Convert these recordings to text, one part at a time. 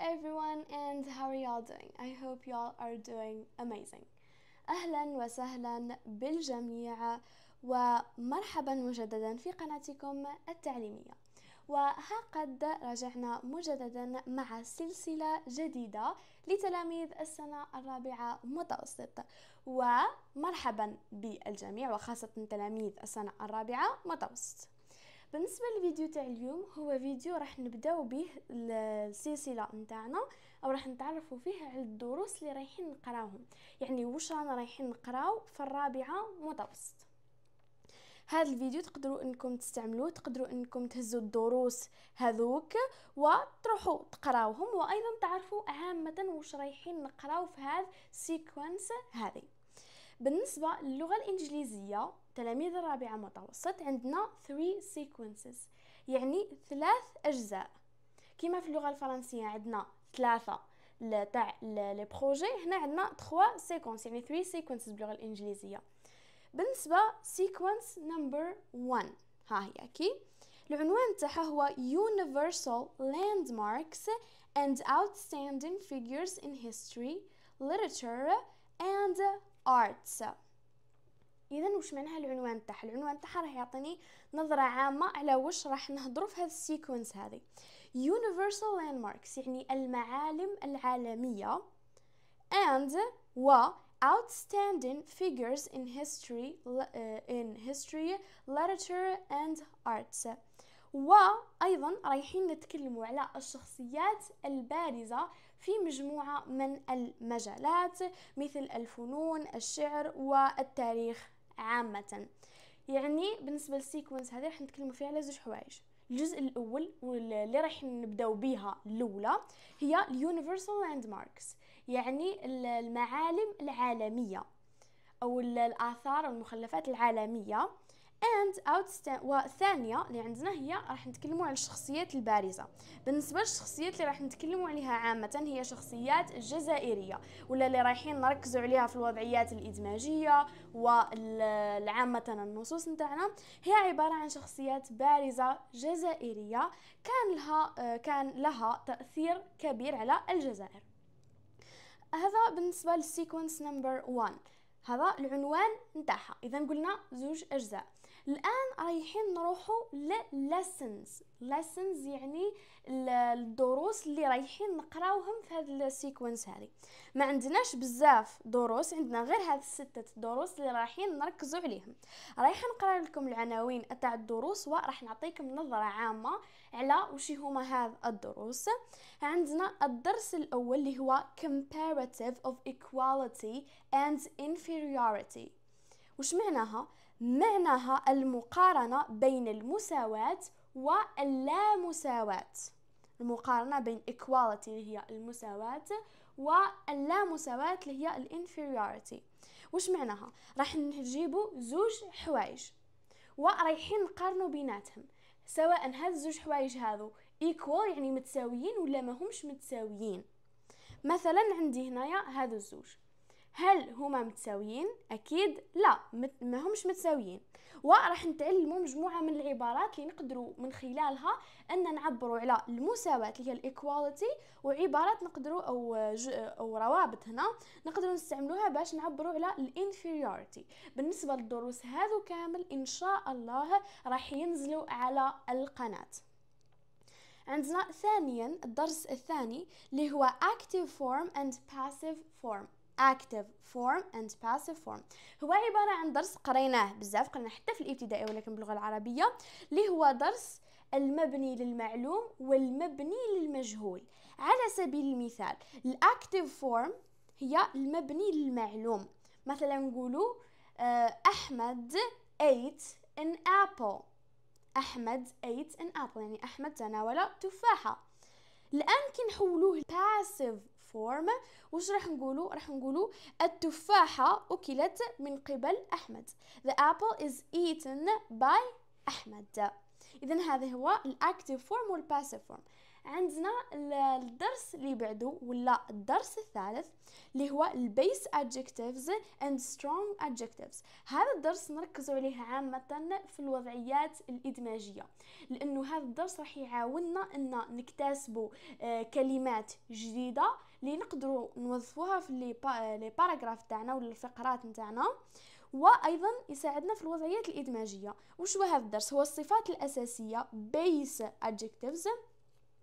everyone and how are y'all doing? I hope y'all are doing amazing. أهلا وسهلا بالجميع ومرحبا مجددا في قناتكم التعليمية وها قد رجعنا مجددا مع سلسلة جديدة لتلاميذ السنة الرابعة متوسط ومرحبا بالجميع وخاصة تلاميذ السنة الرابعة متوسط بالنسبه للفيديو تاع اليوم هو فيديو راح نبداو به السلسله نتاعنا او راح نتعرفوا فيه على الدروس اللي رايحين نقراوهم يعني واش رانا رايحين نقراو في الرابعه متوسط هذا الفيديو تقدروا انكم تستعملوه تقدروا انكم تهزوا الدروس هذوك وتروحوا تقراوهم وايضا تعرفوا عامه واش رايحين نقراو في هذا السيكونس هذه بالنسبه للغه الانجليزيه تلاميذ الرابعه متوسط عندنا 3 sequences يعني ثلاث اجزاء كما في اللغه الفرنسيه عندنا ثلاثه تاع لي بروجي هنا عندنا 3 سيكونس يعني 3 سيكونس باللغه الانجليزيه بالنسبه سيكونس نمبر 1 ها هي كي العنوان تاعها هو Universal Landmarks and Outstanding Figures in History, Literature and arts اذا وش معناها العنوان تاعها العنوان تاعها راح يعطيني نظره عامه على واش راح نهضروا في هذا السيكونس هذه universal landmarks يعني المعالم العالميه and و outstanding figures in history uh, in history literature and arts وايضا رايحين نتكلموا على الشخصيات البارزه في مجموعة من المجالات مثل الفنون الشعر والتاريخ عامة يعني بالنسبة للسيكونس هذه راح نتكلم فيها على زوج حوايج الجزء الاول واللي راح نبداو بها الاولى هي اليونيفرسال لاند ماركس يعني المعالم العالميه او الاثار المخلفات العالميه اند outstand والثانية اللي عندنا هي راح نتكلموا على الشخصيات البارزة بالنسبة للشخصيات اللي راح نتكلموا عليها عامة هي شخصيات جزائرية ولا اللي رايحين نركزوا عليها في الوضعيات الإدماجية والعامة النصوص نتاعنا هي عبارة عن شخصيات بارزة جزائرية كان لها كان لها تأثير كبير على الجزائر هذا بالنسبة للسيكونس نمبر 1 هذا العنوان نتاعها اذا قلنا زوج اجزاء الان رايحين نروحوا للسنز lessons يعني الدروس اللي رايحين نقراوهم في هذا السيكونس هذه ما عندناش بزاف دروس عندنا غير هاد الستة دروس اللي رايحين نركزوا عليهم رايح نقرا لكم العناوين تاع الدروس وراح نعطيكم نظره عامه على وش هما هاد الدروس عندنا الدرس الاول اللي هو comparative of equality and inferiority وش معناها معناها المقارنة بين المساواة واللامساواة المقارنة بين equality اللي هي المساواة واللامساواة اللي هي الانفيريوريتي واش معناها راح نجيبو زوج حوايج ورايحين نقارنو بيناتهم سواء هاد الزوج حوايج هادو ايكوال يعني متساويين ولا همش متساويين مثلا عندي هنايا هادو الزوج هل هما متساويين اكيد لا ما همش متساويين وراح نتعلموا مجموعه من العبارات اللي نقدروا من خلالها ان نعبروا على المساواه اللي هي الايكواليتي وعبارات نقدروا او او روابط هنا نقدروا نستعملوها باش نعبروا على الانفيريورتي بالنسبه للدروس هذو كامل ان شاء الله راح ينزلوا على القناه عندنا ثانيا الدرس الثاني اللي هو active form and passive form active form and passive form هو عبارة عن درس قريناه بزاف قريناه حتى في الابتدائي ولكن باللغة العربية اللي هو درس المبني للمعلوم والمبني للمجهول على سبيل المثال الاكتيف فورم هي المبني للمعلوم مثلا نقولوا آه، احمد ate an apple احمد ate an apple يعني احمد تناول تفاحه الان كنحولوه passive فورم واش راح نقولوا راح نقولوا التفاحه اكلت من قبل احمد the apple is eaten by احمد اذا هذا هو الاكتيف فورم والباسيف فورم عندنا الدرس اللي بعده ولا الدرس الثالث اللي هو البيس adjectives and strong adjectives هذا الدرس نركز عليه عامة في الوضعيات الإدماجية لأنه هذا الدرس راح يعاوننا أن نكتسب آه، كلمات جديدة اللي نقدروا نوظفوها في لي باراغراف آه، تاعنا ولا الفقرات نتاعنا وايضا يساعدنا في الوضعيات الادماجيه وشو هذا الدرس هو الصفات الاساسيه base adjectives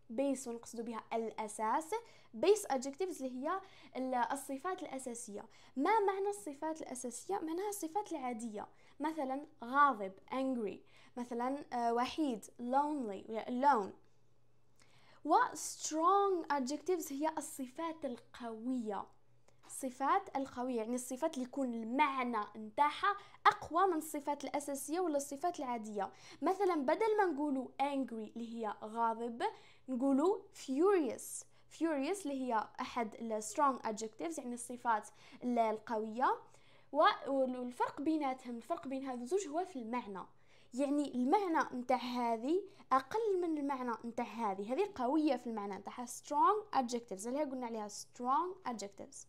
بيس ونقصد بها الاساس بيس ادجكتيفز اللي هي الصفات الاساسيه ما معنى الصفات الاساسيه معناها الصفات العاديه مثلا غاضب angry مثلا آه، وحيد lonely يعني alone و strong adjectives هي الصفات القويه الصفات القويه يعني الصفات اللي يكون المعنى نتاعها اقوى من الصفات الاساسيه ولا الصفات العاديه مثلا بدل ما نقولوا angry اللي هي غاضب نقولوا furious furious اللي هي احد ال strong adjectives يعني الصفات القويه والفرق بيناتهم الفرق بين هاد الزوج هو في المعنى يعني المعنى نتاع هذه اقل من المعنى نتاع هذه هذه قويه في المعنى نتاعها strong adjectives اللي هي قلنا عليها strong adjectives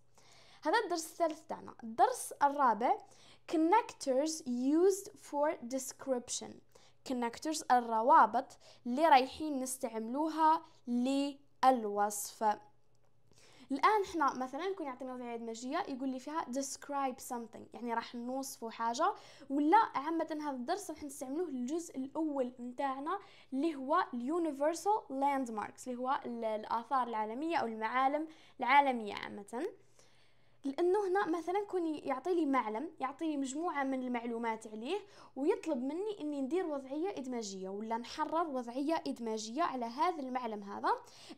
هذا الدرس الثالث تاعنا الدرس الرابع connectors used for description connectors الروابط اللي رايحين نستعملوها للوصف الان احنا مثلا يكون يعطينا وضعيه مجيه يقول لي فيها describe something يعني راح نوصفوا حاجه ولا عامه هذا الدرس راح نستعملوه للجزء الاول نتاعنا اللي هو اليونيفرسال لاندماركس اللي هو الاثار العالميه او المعالم العالميه عامه لانه هنا مثلا كون يعطي لي معلم يعطي لي مجموعه من المعلومات عليه ويطلب مني اني ندير وضعيه ادماجيه ولا نحرر وضعيه ادماجيه على هذا المعلم هذا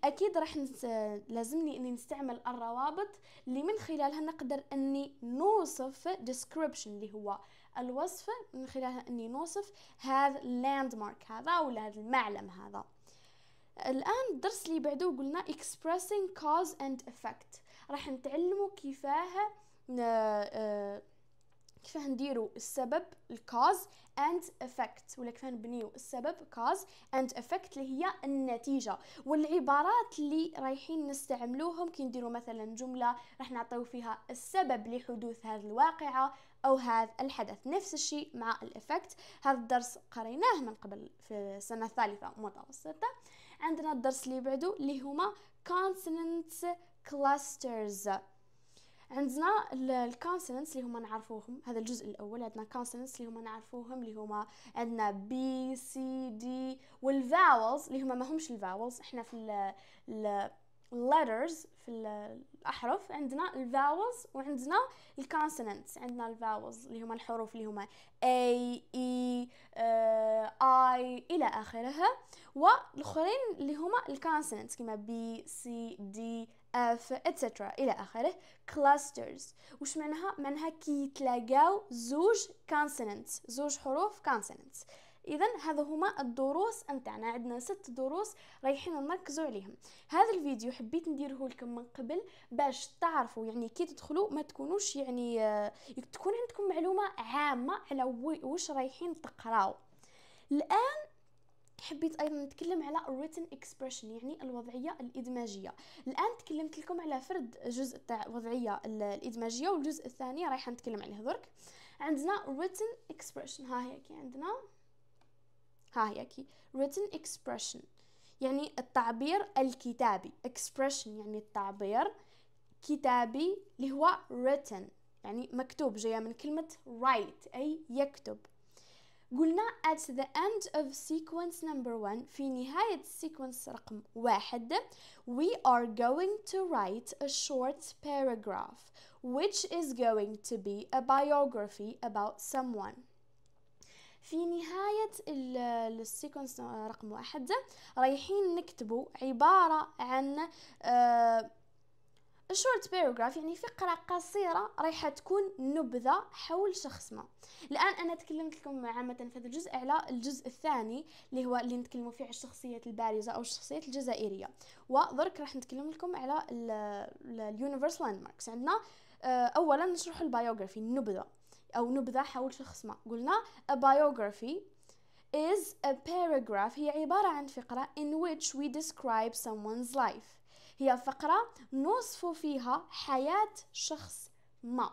اكيد راح نس... لازمني اني نستعمل الروابط اللي من خلالها نقدر اني نوصف ديسكريبشن اللي هو الوصف من خلالها اني نوصف هذا اللاند مارك هذا ولا هذا المعلم هذا الآن الدرس اللي بعده قلنا expressing cause and effect راح نتعلموا كيفاه آه، كيفاه نديروا السبب الكاز and effect ولا كيفاه نبنيو السبب كاز and effect اللي هي النتيجه والعبارات اللي رايحين نستعملوهم كي نديروا مثلا جمله راح نعطيو فيها السبب لحدوث هذه الواقعه او هذا الحدث نفس الشيء مع الافكت هذا الدرس قريناه من قبل في السنه الثالثه متوسطه عندنا الدرس اللي بعده اللي هما consonant clusters عندنا consonants اللي هما نعرفوهم هذا الجزء الاول عندنا consonants اللي هما نعرفوهم اللي هما عندنا بي سي دي والفاولز اللي هما ما همش الفاولز احنا في ال letters في الاحرف عندنا الفاولز وعندنا الكونسوننتس عندنا الفاولز اللي هما الحروف اللي هما اي اي اي الى اخرها والاخرين اللي هما الكونسوننتس كما بي سي دي اف اتسترا الى اخره كلاسترز وش معناها معناها كيتلاقاو زوج كونسوننتس زوج حروف كونسوننتس اذا هذا هما الدروس نتاعنا عندنا ست دروس رايحين نركزوا عليهم هذا الفيديو حبيت نديره لكم من قبل باش تعرفوا يعني كي تدخلوا ما تكونوش يعني آه، تكون عندكم معلومه عامه على واش رايحين تقراو الان حبيت ايضا نتكلم على written expression يعني الوضعيه الادماجيه الان تكلمت لكم على فرد جزء تاع الوضعيه الادماجيه والجزء الثاني رايحه نتكلم عليه درك عندنا written expression ها هي كي عندنا ها written expression يعني التعبير الكتابي expression يعني التعبير كتابي اللي هو written يعني مكتوب جاية من كلمة write أي يكتب قلنا at the end of sequence number one في نهاية sequence رقم واحد we are going to write a short paragraph which is going to be a biography about someone في نهاية السيكونس آه، رقم واحد رايحين نكتبوا عبارة عن شورت آه، باراجراف يعني فقرة قصيرة رايحة تكون نبذة حول شخص ما الآن أنا تكلمت لكم عامة في هذا الجزء على الجزء الثاني اللي هو اللي نتكلموا فيه على الشخصيات البارزة أو الشخصيات الجزائرية وضرك راح نتكلم لكم على اليونيفرس لاند ماركس عندنا آه، أولا نشرح البايوغرافي النبذة أو نبذة حول شخص ما قلنا a biography is a paragraph هي عبارة عن فقرة in which we describe someone's life هي فقرة نوصف فيها حياة شخص ما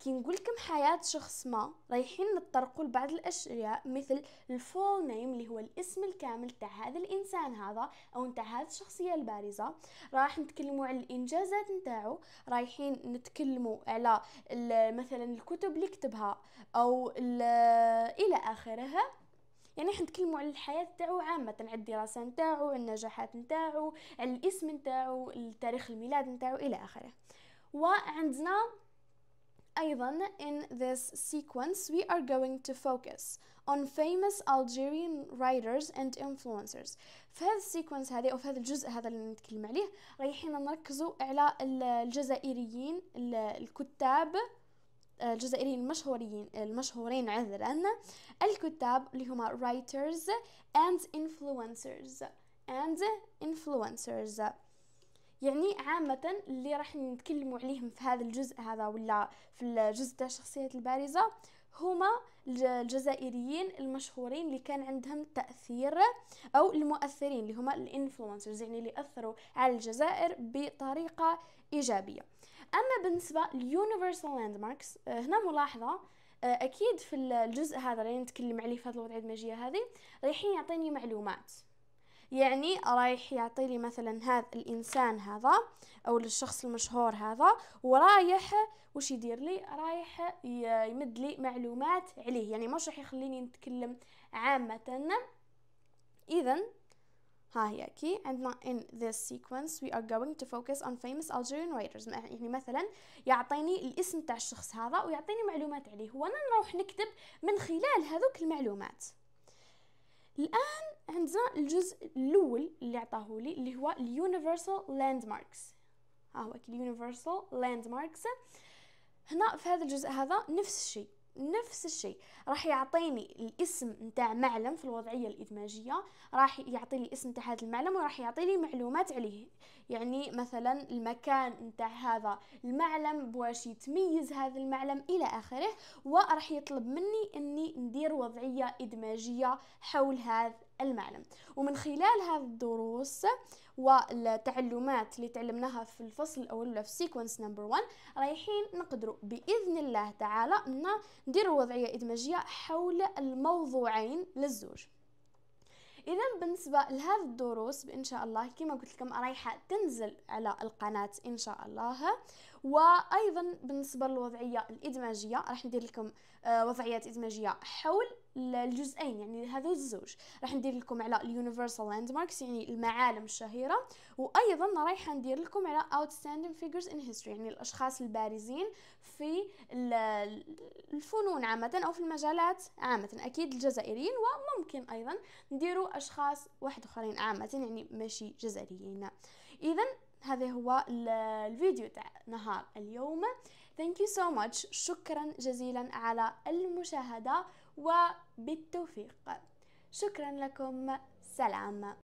كي نقول لكم حياه شخص ما رايحين نطرقوا لبعض الاشياء مثل الفول نيم اللي هو الاسم الكامل تاع هذا الانسان هذا او تاع هذه الشخصيه البارزه راح نتكلموا على الانجازات نتاعو رايحين نتكلموا على مثلا الكتب اللي كتبها او الى اخره يعني راح نتكلموا على الحياه نتاعو عامه على الدراسه نتاعو على النجاحات نتاعو على الاسم نتاعو التاريخ الميلاد نتاعو الى اخره وعندنا أيضا in this sequence we are going to focus on famous Algerian writers and influencers في هذا السيكونس هذه أو في هذا الجزء هذا اللي نتكلم عليه رايحين نركزوا على الجزائريين الكتاب آه، الجزائريين المشهورين المشهورين عذرا الكتاب اللي هما writers and influencers and influencers يعني عامة اللي راح نتكلم عليهم في هذا الجزء هذا ولا في الجزء تاع الشخصيات البارزة هما الجزائريين المشهورين اللي كان عندهم تأثير أو المؤثرين اللي هما الانفلونسرز يعني اللي أثروا على الجزائر بطريقة إيجابية أما بالنسبة ليونيفرسال لاندماركس آه، هنا ملاحظة آه، أكيد في الجزء هذا اللي نتكلم عليه في هذه الوضعية المجية هذه رايحين يعطيني معلومات يعني رايح يعطي لي مثلا هذا الانسان هذا او الشخص المشهور هذا ورايح وش يدير لي رايح يمد لي معلومات عليه يعني مش راح يخليني نتكلم عامه اذا ها هي كي عندنا in this sequence we are going to focus on famous Algerian writers يعني مثلا يعطيني الاسم تاع الشخص هذا ويعطيني معلومات عليه وانا نروح نكتب من خلال هذوك المعلومات الان عندنا الجزء الاول اللي عطاه لي اللي هو اليونيفرسال لاند ماركس ها هو اليونيفرسال لاند ماركس هنا في هذا الجزء هذا نفس الشيء نفس الشيء راح يعطيني الاسم نتاع معلم في الوضعية الإدماجية راح يعطيني الاسم اسم نتاع هذا المعلم وراح يعطيني معلومات عليه يعني مثلا المكان نتاع هذا المعلم بواش يتميز هذا المعلم إلى آخره وراح يطلب مني أني ندير وضعية إدماجية حول هذا المعلم ومن خلال هذه الدروس والتعلمات اللي تعلمناها في الفصل الاول ولا في سيكونس نمبر 1 رايحين نقدروا باذن الله تعالى ان نديروا وضعيه ادماجيه حول الموضوعين للزوج اذا بالنسبه لهذا الدروس ان شاء الله كما قلت لكم رايحه تنزل على القناه ان شاء الله وايضا بالنسبه للوضعيه الادماجيه راح ندير لكم آه، وضعيات ادماجيه حول الجزئين يعني هذو الزوج راح ندير لكم على اليونيفرسال لاند ماركس يعني المعالم الشهيره وايضا رايحه ندير لكم على outstanding figures in history يعني الاشخاص البارزين في الفنون عامه او في المجالات عامه اكيد الجزائريين وممكن ايضا نديروا اشخاص واحد اخرين عامه يعني ماشي جزائريين اذا هذا هو الفيديو تاع نهار اليوم thank you so much شكرا جزيلا على المشاهده وبالتوفيق شكرا لكم سلام